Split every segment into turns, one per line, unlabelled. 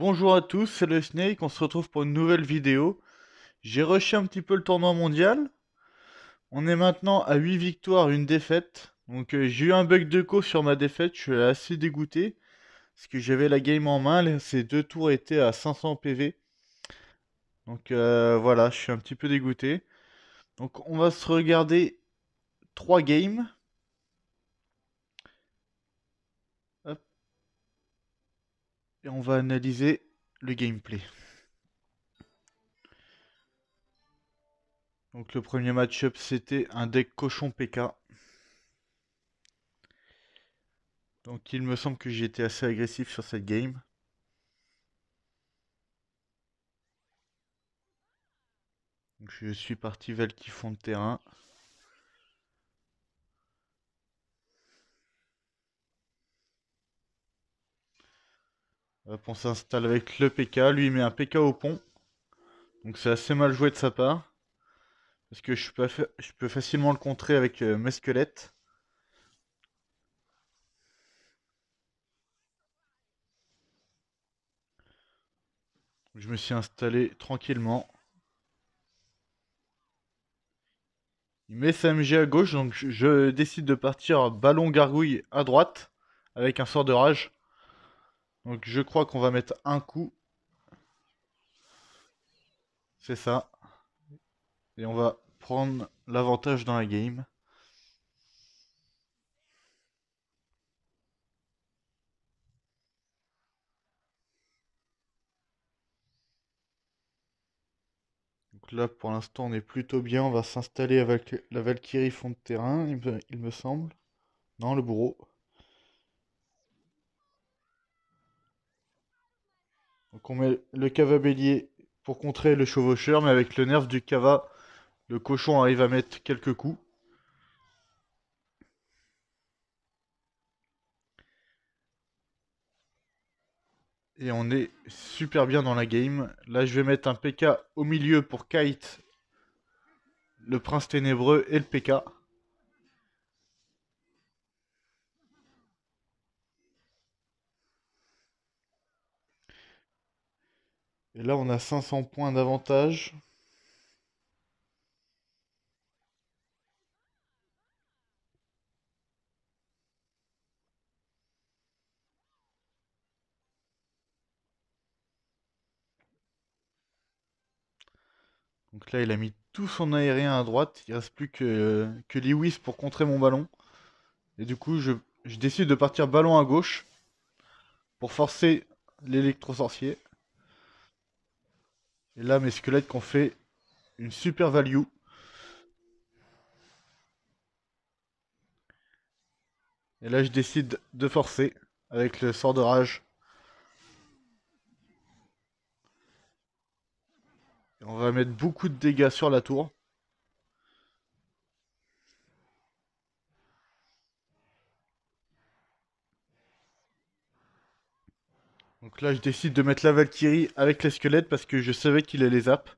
Bonjour à tous, c'est le Snake, on se retrouve pour une nouvelle vidéo. J'ai rushé un petit peu le tournoi mondial. On est maintenant à 8 victoires, une défaite. Donc euh, j'ai eu un bug de co sur ma défaite, je suis assez dégoûté. Parce que j'avais la game en main, ces deux tours étaient à 500 PV. Donc euh, voilà, je suis un petit peu dégoûté. Donc on va se regarder 3 games. on va analyser le gameplay. Donc le premier match-up c'était un deck cochon PK. Donc il me semble que j'ai été assez agressif sur cette game. je suis parti Val qui font le terrain. on s'installe avec le PK. Lui, il met un PK au pont. Donc c'est assez mal joué de sa part. Parce que je peux, facilement le contrer avec euh, mes squelettes. Je me suis installé tranquillement. Il met sa MG à gauche, donc je décide de partir ballon gargouille à droite avec un sort de rage. Donc je crois qu'on va mettre un coup. C'est ça. Et on va prendre l'avantage dans la game. Donc là, pour l'instant, on est plutôt bien. On va s'installer avec la Valkyrie fond de terrain, il me, semble. Non, le bourreau. On met le cava bélier pour contrer le chevaucheur, mais avec le nerf du cava, le cochon arrive à mettre quelques coups. Et on est super bien dans la game. Là, je vais mettre un PK au milieu pour Kite, le prince ténébreux et le PK. Et là, on a 500 points d'avantage. Donc là, il a mis tout son aérien à droite. Il reste plus que, que Lewis pour contrer mon ballon. Et du coup, je, je décide de partir ballon à gauche pour forcer l'électro-sorcier. Et là, mes squelettes qu'on fait une super value. Et là, je décide de forcer avec le sort de rage. Et on va mettre beaucoup de dégâts sur la tour. Donc là, je décide de mettre la Valkyrie avec les squelettes parce que je savais qu'il allait les zap.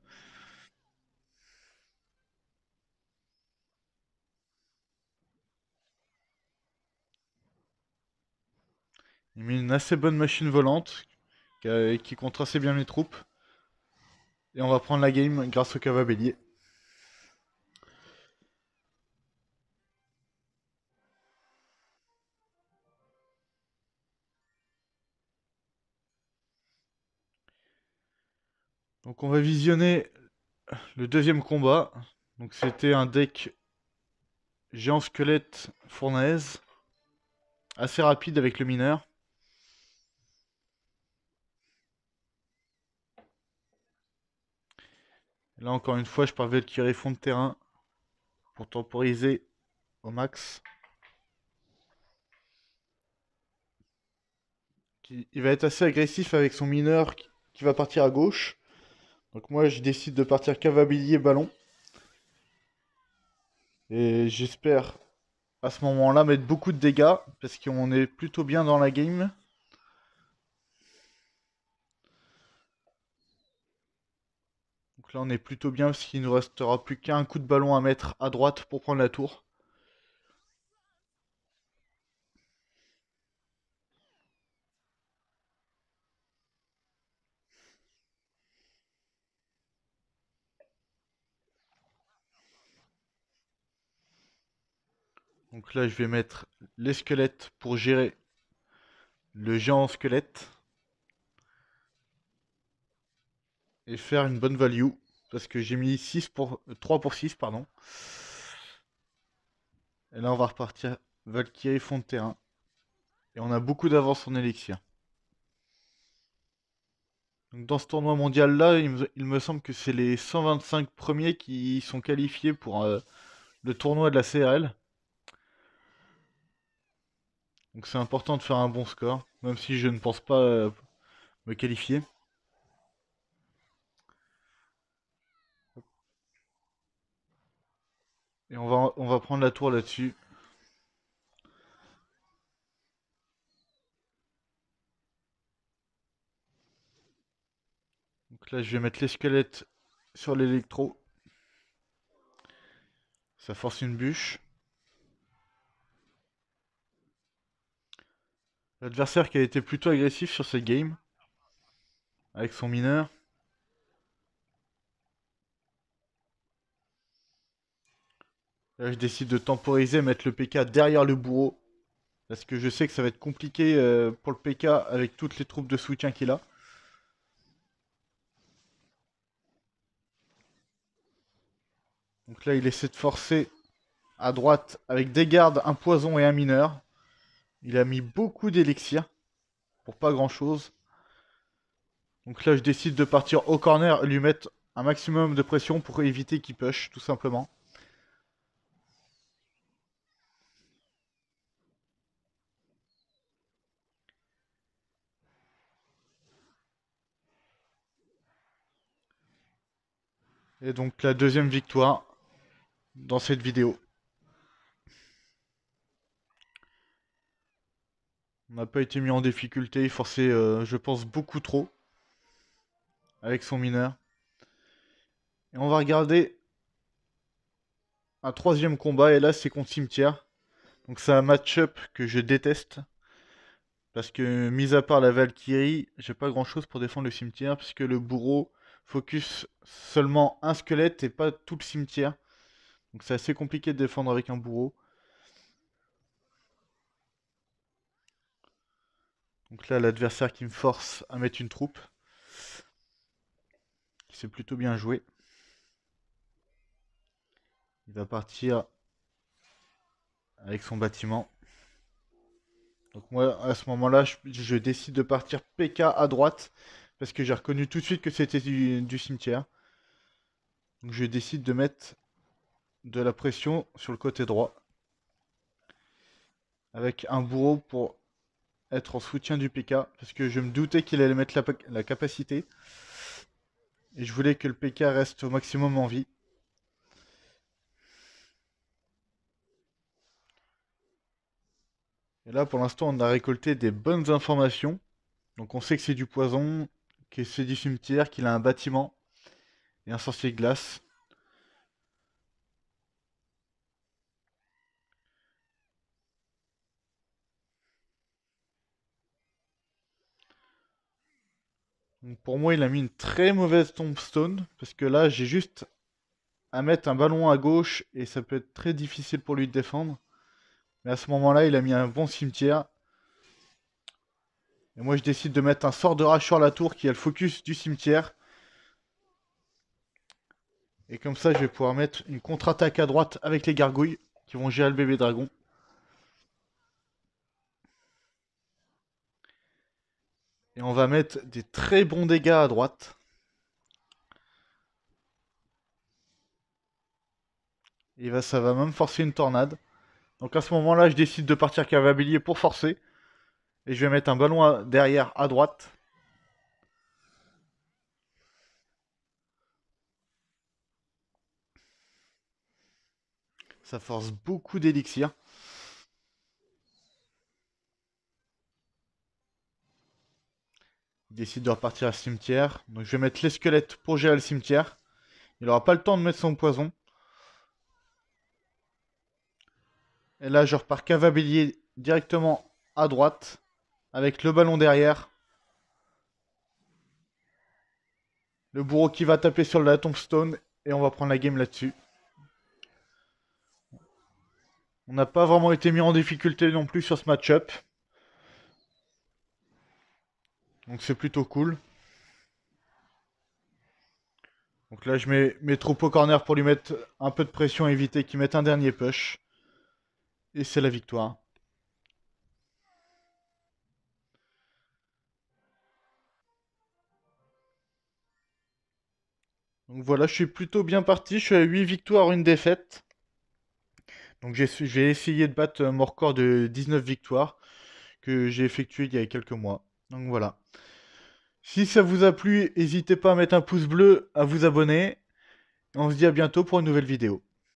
Il met une assez bonne machine volante qui, qui compte assez bien mes troupes. Et on va prendre la game grâce au cavabellier. Donc on va visionner le deuxième combat. Donc c'était un deck géant squelette fournaise. Assez rapide avec le mineur. Là encore une fois je de tirer fond de terrain pour temporiser au max. Il va être assez agressif avec son mineur qui va partir à gauche. Donc moi, je décide de partir cavabilier ballon. Et j'espère à ce moment-là mettre beaucoup de dégâts parce qu'on est plutôt bien dans la game. Donc là, on est plutôt bien parce qu'il nous restera plus qu'un coup de ballon à mettre à droite pour prendre la tour. Donc là, je vais mettre les squelettes pour gérer le géant squelette. Et faire une bonne value. Parce que j'ai mis 6 pour, 3 pour 6. Pardon. Et là, on va repartir Valkyrie fond de terrain. Et on a beaucoup d'avance en élixir. Donc dans ce tournoi mondial là, il me, semble que c'est les 125 premiers qui sont qualifiés pour euh, le tournoi de la CRL. Donc c'est important de faire un bon score, même si je ne pense pas euh, me qualifier. Et on va, on va prendre la tour là-dessus. Donc là, je vais mettre les sur l'électro. Ça force une bûche. L'adversaire qui a été plutôt agressif sur cette game. Avec son mineur. Là, je décide de temporiser, mettre le PK derrière le bourreau. Parce que je sais que ça va être compliqué euh, pour le PK avec toutes les troupes de soutien qu'il a. Donc là, il essaie de forcer à droite avec des gardes, un poison et un mineur. Il a mis beaucoup d'élixir pour pas grand chose. Donc là, je décide de partir au corner et lui mettre un maximum de pression pour éviter qu'il push, tout simplement. Et donc la deuxième victoire dans cette vidéo. On n'a pas été mis en difficulté, il forçait, euh, je pense, beaucoup trop avec son mineur. Et on va regarder un troisième combat, et là c'est contre Cimetière. Donc c'est un match-up que je déteste. Parce que, mis à part la Valkyrie, j'ai pas grand chose pour défendre le cimetière. Puisque le bourreau focus seulement un squelette et pas tout le cimetière. Donc c'est assez compliqué de défendre avec un bourreau. Donc là, l'adversaire qui me force à mettre une troupe. C'est plutôt bien joué. Il va partir avec son bâtiment. Donc moi, à ce moment-là, je, décide de partir PK à droite. Parce que j'ai reconnu tout de suite que c'était du, du cimetière. Donc je décide de mettre de la pression sur le côté droit. Avec un bourreau pour être en soutien du PK, parce que je me doutais qu'il allait mettre la, capacité, et je voulais que le PK reste au maximum en vie. Et là, pour l'instant, on a récolté des bonnes informations. Donc on sait que c'est du poison, que c'est du cimetière, qu'il a un bâtiment et un sorcier de glace. pour moi, il a mis une très mauvaise tombstone parce que là, j'ai juste à mettre un ballon à gauche et ça peut être très difficile pour lui de défendre. Mais à ce moment-là, il a mis un bon cimetière. Et moi, je décide de mettre un sort de rage sur la tour qui a le focus du cimetière. Et comme ça, je vais pouvoir mettre une contre-attaque à droite avec les gargouilles qui vont gérer le bébé dragon. Et on va mettre des très bons dégâts à droite. Et va, ça va même forcer une tornade. Donc à ce moment-là, je décide de partir cavabilier pour forcer. Et je vais mettre un ballon derrière à droite. Ça force beaucoup d'élixir. Il décide de repartir à cimetière. Donc je vais mettre les squelettes pour gérer le cimetière. Il n'aura pas le temps de mettre son poison. Et là, je repars cavabilier directement à droite. Avec le ballon derrière. Le bourreau qui va taper sur la tombstone. Et on va prendre la game là-dessus. On n'a pas vraiment été mis en difficulté non plus sur ce match-up. Donc c'est plutôt cool. Donc là, je mets mes troupes au corner pour lui mettre un peu de pression, éviter qu'il mette un dernier push. Et c'est la victoire. Donc voilà, je suis plutôt bien parti. Je suis à 8 victoires, une défaite. Donc j'ai essayé de battre mon record de 19 victoires que j'ai effectué il y a quelques mois. Donc voilà. Si ça vous a plu, n'hésitez pas à mettre un pouce bleu, à vous abonner. On se dit à bientôt pour une nouvelle vidéo.